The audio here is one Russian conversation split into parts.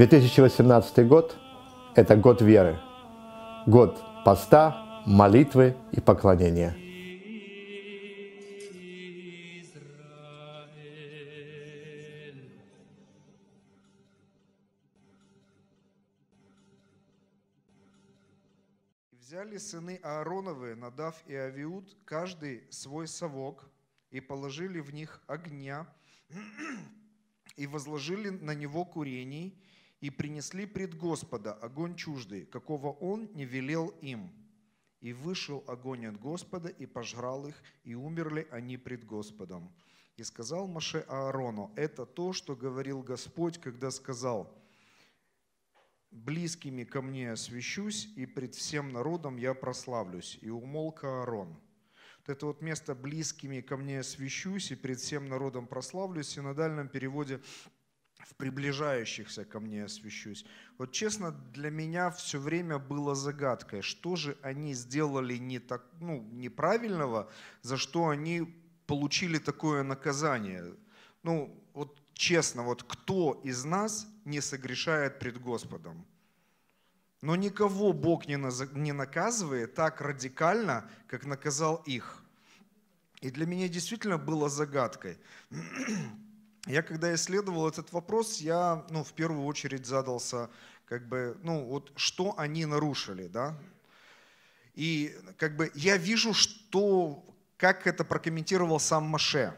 2018 год – это год веры, год поста, молитвы и поклонения. взяли сыны Аароновы, Надав и Авиуд, каждый свой совок, и положили в них огня, и возложили на него курений, и принесли пред Господа огонь чуждый, какого он не велел им. И вышел огонь от Господа и пожрал их, и умерли они пред Господом. И сказал Маше Аарону, это то, что говорил Господь, когда сказал, близкими ко мне освящусь, и пред всем народом я прославлюсь. И умолк Аарон. Вот это вот место «близкими ко мне освящусь, и пред всем народом прославлюсь» в синодальном переводе в приближающихся ко мне освящусь. Вот честно, для меня все время было загадкой, что же они сделали не так, ну, неправильного, за что они получили такое наказание. Ну, вот честно, вот кто из нас не согрешает пред Господом? Но никого Бог не, наз... не наказывает так радикально, как наказал их. И для меня действительно было загадкой я когда исследовал этот вопрос, я ну, в первую очередь задался, как бы, ну вот что они нарушили, да? И как бы я вижу, что, как это прокомментировал сам Маше.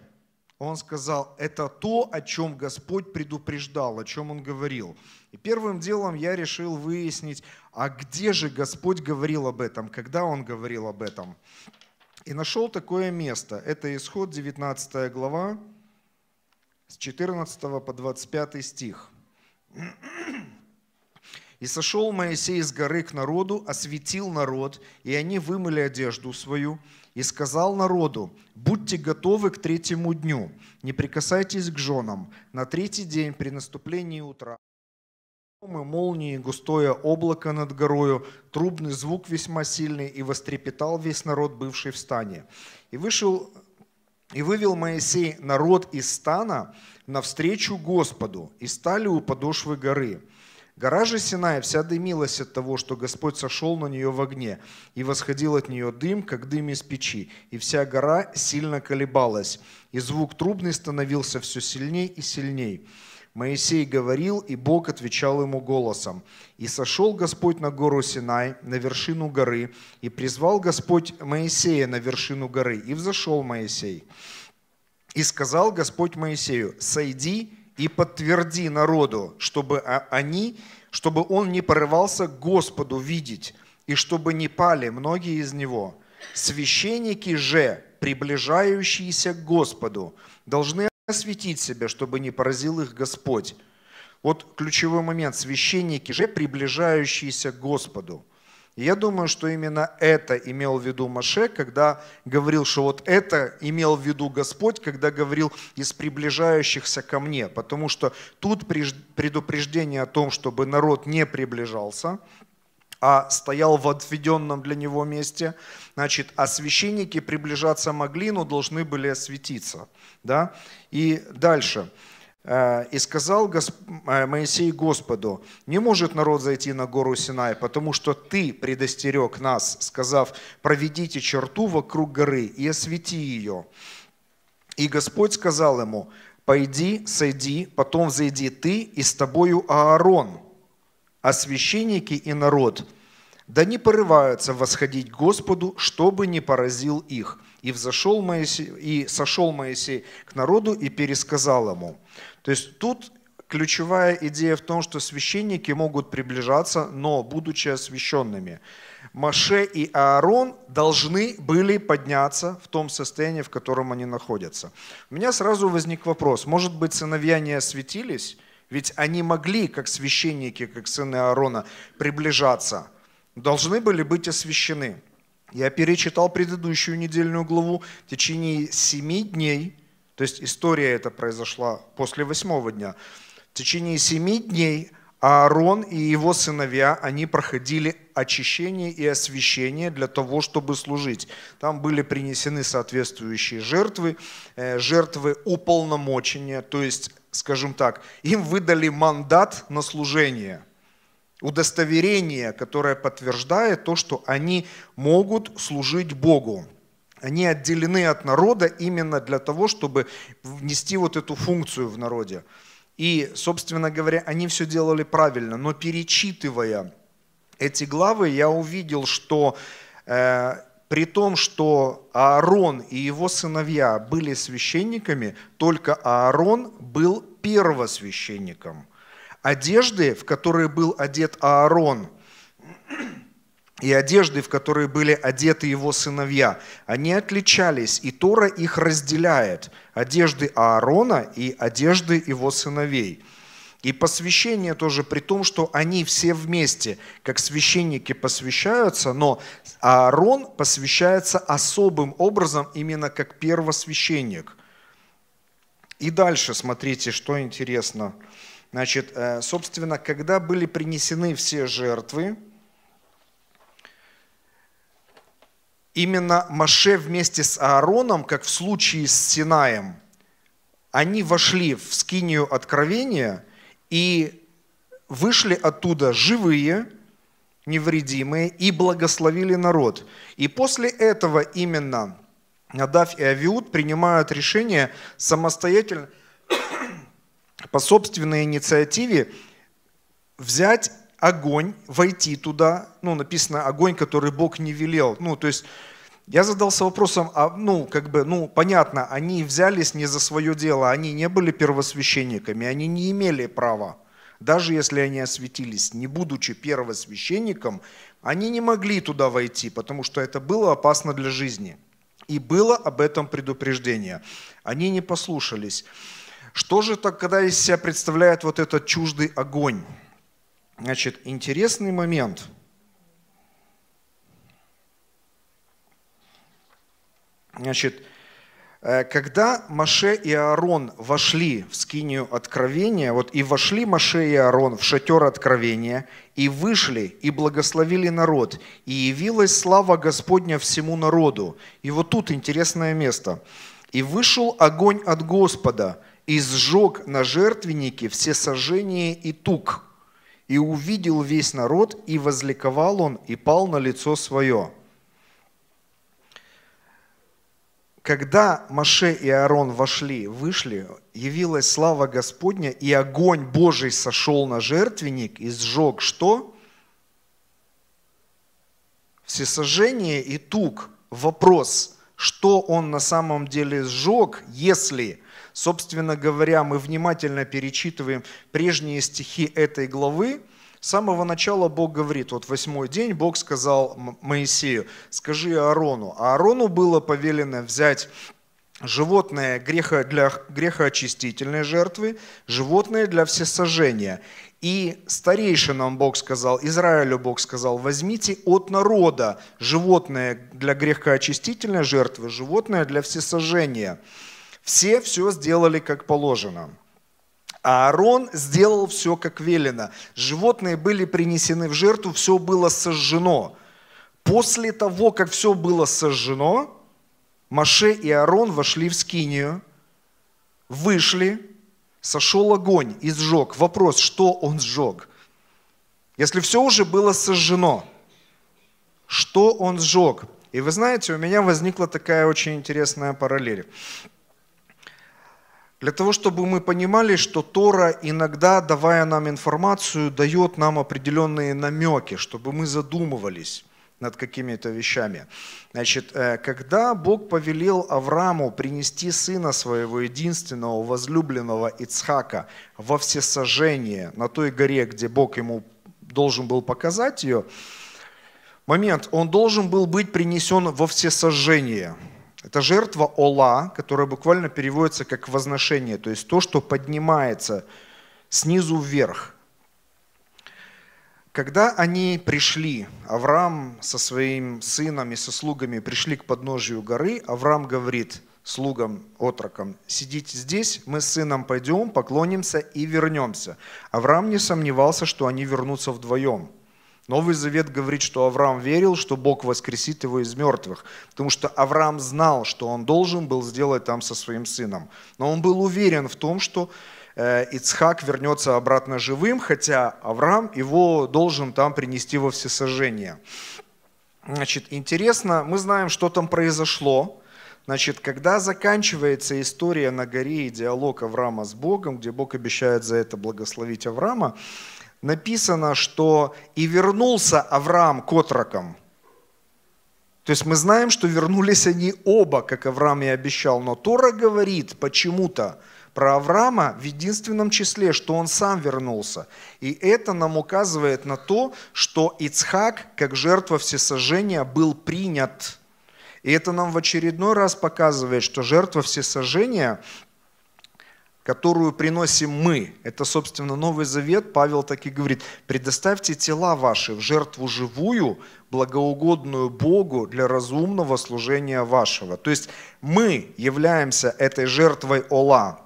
Он сказал, это то, о чем Господь предупреждал, о чем он говорил. И первым делом я решил выяснить, а где же Господь говорил об этом, когда он говорил об этом. И нашел такое место. Это исход 19 глава, с 14 по 25 стих. «И сошел Моисей с горы к народу, осветил народ, и они вымыли одежду свою, и сказал народу, будьте готовы к третьему дню, не прикасайтесь к женам, на третий день при наступлении утра. И молнии, густое облако над горою, трубный звук весьма сильный, и вострепетал весь народ, бывший в стане. И вышел и вывел Моисей народ из стана навстречу Господу, и стали у подошвы горы. Гора же Синая вся дымилась от того, что Господь сошел на нее в огне, и восходил от нее дым, как дым из печи, и вся гора сильно колебалась, и звук трубный становился все сильней и сильней. Моисей говорил, и Бог отвечал ему голосом. «И сошел Господь на гору Синай, на вершину горы, и призвал Господь Моисея на вершину горы, и взошел Моисей. И сказал Господь Моисею, «Сойди и подтверди народу, чтобы а, они, чтобы он не порывался к Господу видеть, и чтобы не пали многие из него. Священники же, приближающиеся к Господу, должны осветить себя, чтобы не поразил их Господь. Вот ключевой момент. Священники же приближающиеся к Господу. я думаю, что именно это имел в виду Маше, когда говорил, что вот это имел в виду Господь, когда говорил из приближающихся ко мне. Потому что тут предупреждение о том, чтобы народ не приближался – а стоял в отведенном для него месте. Значит, а священники приближаться могли, но должны были осветиться. Да? И дальше. Э, «И сказал Госп... Э, Моисей Господу, не может народ зайти на гору Синай, потому что ты предостерег нас, сказав, проведите черту вокруг горы и освети ее». И Господь сказал ему, «Пойди, сойди, потом зайди ты и с тобою Аарон» а священники и народ, да не порываются восходить к Господу, чтобы не поразил их. И, взошел Моисей, и сошел Моисей к народу и пересказал ему. То есть тут ключевая идея в том, что священники могут приближаться, но будучи освященными. Маше и Аарон должны были подняться в том состоянии, в котором они находятся. У меня сразу возник вопрос, может быть, сыновья не осветились – ведь они могли, как священники, как сыны Аарона, приближаться. Должны были быть освящены. Я перечитал предыдущую недельную главу. В течение семи дней, то есть история эта произошла после восьмого дня, в течение семи дней – Аарон и его сыновья, они проходили очищение и освящение для того, чтобы служить. Там были принесены соответствующие жертвы, э, жертвы уполномочения, то есть, скажем так, им выдали мандат на служение, удостоверение, которое подтверждает то, что они могут служить Богу. Они отделены от народа именно для того, чтобы внести вот эту функцию в народе. И, собственно говоря, они все делали правильно. Но перечитывая эти главы, я увидел, что э, при том, что Аарон и его сыновья были священниками, только Аарон был первосвященником. Одежды, в которые был одет Аарон, и одежды, в которые были одеты его сыновья. Они отличались, и Тора их разделяет, одежды Аарона и одежды его сыновей. И посвящение тоже при том, что они все вместе, как священники, посвящаются, но Аарон посвящается особым образом, именно как первосвященник. И дальше смотрите, что интересно. Значит, э, собственно, когда были принесены все жертвы, именно Маше вместе с Аароном, как в случае с Синаем, они вошли в скинию откровения и вышли оттуда живые, невредимые и благословили народ. И после этого именно Надав и Авиуд принимают решение самостоятельно по собственной инициативе взять огонь, войти туда, ну, написано огонь, который Бог не велел. Ну, то есть я задался вопросом, а, ну, как бы, ну, понятно, они взялись не за свое дело, они не были первосвященниками, они не имели права. Даже если они осветились, не будучи первосвященником, они не могли туда войти, потому что это было опасно для жизни. И было об этом предупреждение. Они не послушались. Что же тогда из себя представляет вот этот чуждый огонь? Значит, интересный момент. Значит, э, когда Маше и Аарон вошли в скинию откровения, вот и вошли Маше и Аарон в шатер откровения, и вышли, и благословили народ, и явилась слава Господня всему народу. И вот тут интересное место. «И вышел огонь от Господа, и сжег на жертвеннике все сожжения и тук». И увидел весь народ, и возликовал он, и пал на лицо свое. Когда Маше и Аарон вошли, вышли, явилась слава Господня, и огонь Божий сошел на жертвенник и сжег что? Всесожжение и тук. Вопрос, что он на самом деле сжег, если Собственно говоря, мы внимательно перечитываем прежние стихи этой главы, с самого начала Бог говорит, вот восьмой день Бог сказал Моисею, скажи Аарону. А Аарону было повелено взять животное греха для грехоочистительной жертвы, животное для всесожжения. И старейшинам Бог сказал, Израилю Бог сказал, возьмите от народа животное для грехоочистительной жертвы, животное для всесожжения. Все все сделали как положено. А Аарон сделал все как велено. Животные были принесены в жертву, все было сожжено. После того, как все было сожжено, Маше и Аарон вошли в скинию, вышли, сошел огонь и сжег. Вопрос, что он сжег? Если все уже было сожжено, что он сжег? И вы знаете, у меня возникла такая очень интересная параллель. Для того, чтобы мы понимали, что Тора иногда, давая нам информацию, дает нам определенные намеки, чтобы мы задумывались над какими-то вещами. Значит, э, когда Бог повелел Аврааму принести сына своего единственного возлюбленного Ицхака во всесожжение на той горе, где Бог ему должен был показать ее, момент, он должен был быть принесен во всесожжение – это жертва Ола, которая буквально переводится как возношение, то есть то, что поднимается снизу вверх. Когда они пришли, Авраам со своим сыном и со слугами пришли к подножию горы, Авраам говорит слугам, отрокам, сидите здесь, мы с сыном пойдем, поклонимся и вернемся. Авраам не сомневался, что они вернутся вдвоем – Новый Завет говорит, что Авраам верил, что Бог воскресит его из мертвых, потому что Авраам знал, что он должен был сделать там со своим сыном. Но он был уверен в том, что э, Ицхак вернется обратно живым, хотя Авраам его должен там принести во всесожжение. Значит, интересно, мы знаем, что там произошло. Значит, когда заканчивается история на горе и диалог Авраама с Богом, где Бог обещает за это благословить Авраама, написано, что «и вернулся Авраам к отрокам». То есть мы знаем, что вернулись они оба, как Авраам и обещал, но Тора говорит почему-то про Авраама в единственном числе, что он сам вернулся. И это нам указывает на то, что Ицхак, как жертва всесожжения, был принят. И это нам в очередной раз показывает, что жертва всесожжения которую приносим мы. Это, собственно, Новый Завет. Павел так и говорит, предоставьте тела ваши в жертву живую, благоугодную Богу для разумного служения вашего. То есть мы являемся этой жертвой Ола,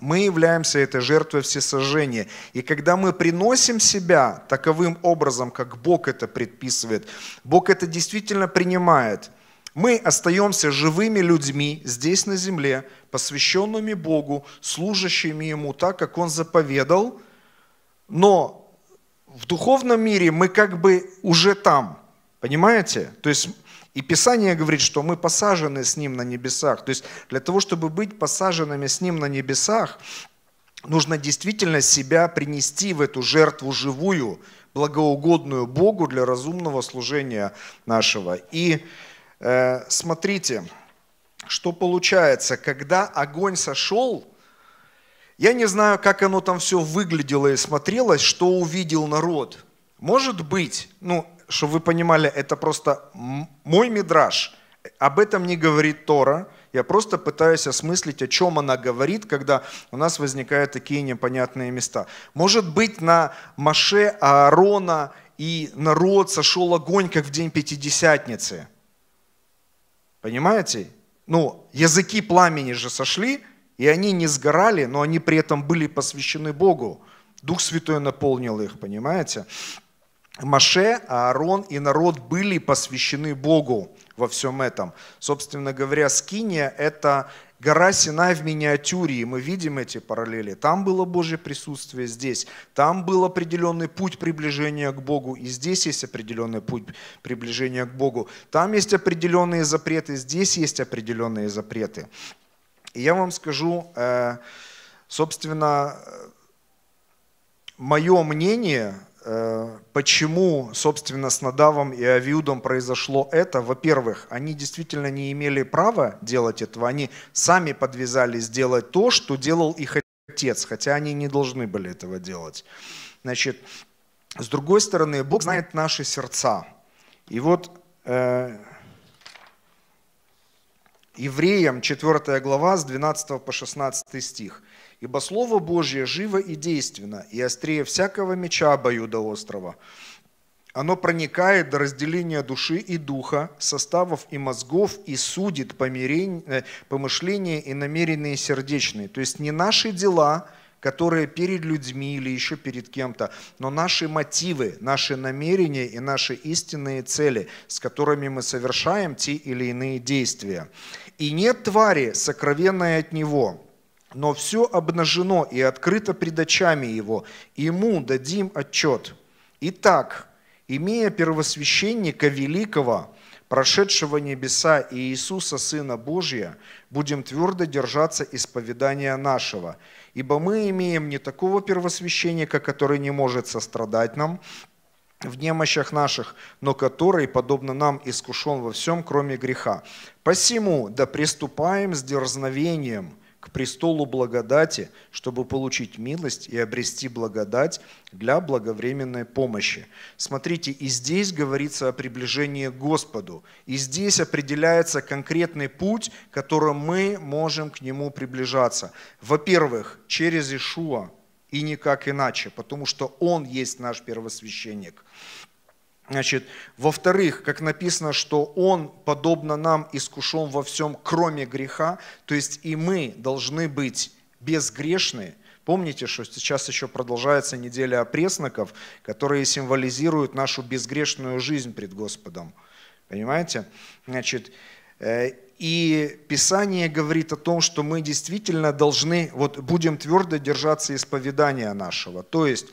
мы являемся этой жертвой всесожжения. И когда мы приносим себя таковым образом, как Бог это предписывает, Бог это действительно принимает – мы остаемся живыми людьми здесь на земле, посвященными Богу, служащими Ему так, как Он заповедал, но в духовном мире мы как бы уже там, понимаете? То есть и Писание говорит, что мы посажены с Ним на небесах. То есть для того, чтобы быть посаженными с Ним на небесах, нужно действительно себя принести в эту жертву живую, благоугодную Богу для разумного служения нашего. И Э, смотрите, что получается, когда огонь сошел, я не знаю, как оно там все выглядело и смотрелось, что увидел народ. Может быть, ну, чтобы вы понимали, это просто мой мидраж. Об этом не говорит Тора. Я просто пытаюсь осмыслить, о чем она говорит, когда у нас возникают такие непонятные места. Может быть, на Маше, Аарона и народ сошел огонь, как в день Пятидесятницы – Понимаете? Ну, языки пламени же сошли, и они не сгорали, но они при этом были посвящены Богу. Дух Святой наполнил их, понимаете? Маше, Аарон и народ были посвящены Богу во всем этом. Собственно говоря, скиния – это, Гора Синай в миниатюре, и мы видим эти параллели. Там было Божье присутствие, здесь. Там был определенный путь приближения к Богу, и здесь есть определенный путь приближения к Богу. Там есть определенные запреты, здесь есть определенные запреты. И я вам скажу, э, собственно, э, мое мнение – Э, почему, собственно, с Надавом и Авиудом произошло это. Во-первых, они действительно не имели права делать этого. Они сами подвязались делать то, что делал их отец, хотя они не должны были этого делать. Значит, с другой стороны, Бог знает наши сердца. И вот э, Евреям 4 глава с 12 по 16 стих – Ибо Слово Божье живо и действенно, и острее всякого меча бою обоюдоострого. Оно проникает до разделения души и духа, составов и мозгов и судит помирение, э, помышления и намеренные сердечные. То есть не наши дела, которые перед людьми или еще перед кем-то, но наши мотивы, наши намерения и наши истинные цели, с которыми мы совершаем те или иные действия. И нет твари, сокровенной от него, но все обнажено и открыто пред очами его, ему дадим отчет. Итак, имея первосвященника великого, прошедшего небеса и Иисуса, Сына Божия, будем твердо держаться исповедания нашего, ибо мы имеем не такого первосвященника, который не может сострадать нам, в немощах наших, но который, подобно нам, искушен во всем, кроме греха. Посему да приступаем с дерзновением – к престолу благодати, чтобы получить милость и обрести благодать для благовременной помощи. Смотрите, и здесь говорится о приближении к Господу, и здесь определяется конкретный путь, которым мы можем к Нему приближаться. Во-первых, через Ишуа и никак иначе, потому что Он есть наш первосвященник. Значит, во-вторых, как написано, что Он, подобно нам, искушен во всем, кроме греха, то есть и мы должны быть безгрешны. Помните, что сейчас еще продолжается неделя опресноков, которые символизируют нашу безгрешную жизнь пред Господом. Понимаете? Значит, э, и Писание говорит о том, что мы действительно должны, вот будем твердо держаться исповедания нашего. То есть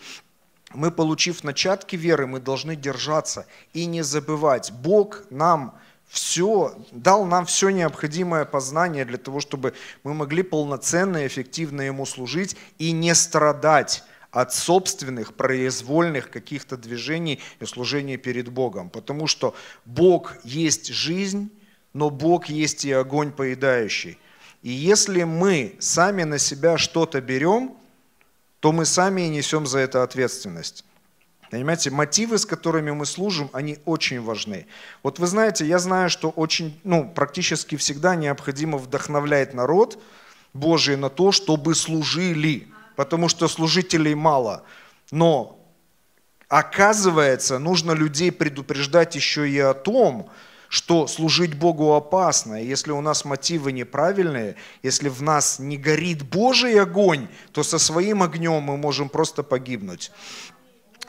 мы, получив начатки веры, мы должны держаться и не забывать. Бог нам все, дал нам все необходимое познание для того, чтобы мы могли полноценно и эффективно Ему служить и не страдать от собственных произвольных каких-то движений и служения перед Богом. Потому что Бог есть жизнь, но Бог есть и огонь поедающий. И если мы сами на себя что-то берем – то мы сами и несем за это ответственность. Понимаете, мотивы, с которыми мы служим, они очень важны. Вот вы знаете, я знаю, что очень, ну, практически всегда необходимо вдохновлять народ Божий на то, чтобы служили, потому что служителей мало. Но оказывается, нужно людей предупреждать еще и о том, что служить Богу опасно. И если у нас мотивы неправильные, если в нас не горит Божий огонь, то со своим огнем мы можем просто погибнуть.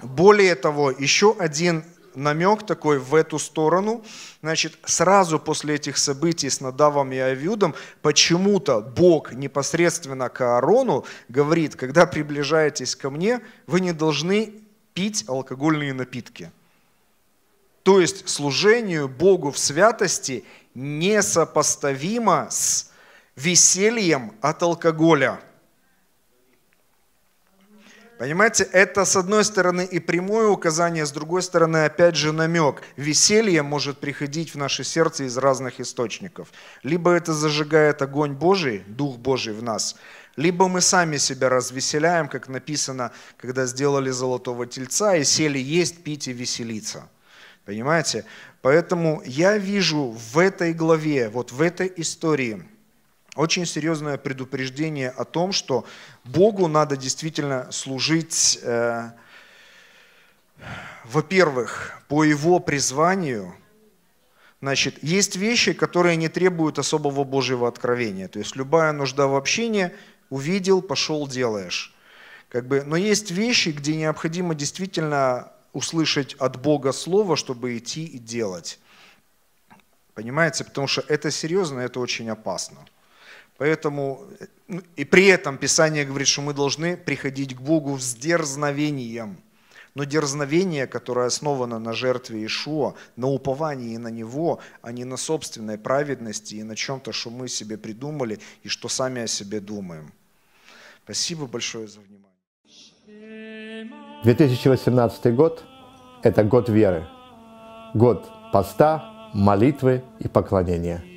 Более того, еще один намек такой в эту сторону. Значит, сразу после этих событий с Надавом и Авиудом почему-то Бог непосредственно к Аарону говорит, когда приближаетесь ко мне, вы не должны пить алкогольные напитки. То есть служению Богу в святости несопоставимо с весельем от алкоголя. Понимаете, это с одной стороны и прямое указание, с другой стороны опять же намек. Веселье может приходить в наше сердце из разных источников. Либо это зажигает огонь Божий, Дух Божий в нас, либо мы сами себя развеселяем, как написано, когда сделали золотого тельца и сели есть, пить и веселиться – Понимаете? Поэтому я вижу в этой главе, вот в этой истории очень серьезное предупреждение о том, что Богу надо действительно служить, э, во-первых, по Его призванию. Значит, есть вещи, которые не требуют особого Божьего откровения. То есть любая нужда в общении, увидел, пошел, делаешь. Как бы, но есть вещи, где необходимо действительно услышать от Бога слово, чтобы идти и делать. Понимаете? Потому что это серьезно, это очень опасно. Поэтому, и при этом Писание говорит, что мы должны приходить к Богу с дерзновением. Но дерзновение, которое основано на жертве Ишуа, на уповании на Него, а не на собственной праведности и на чем-то, что мы себе придумали и что сами о себе думаем. Спасибо большое за внимание. 2018 год – это год веры, год поста, молитвы и поклонения.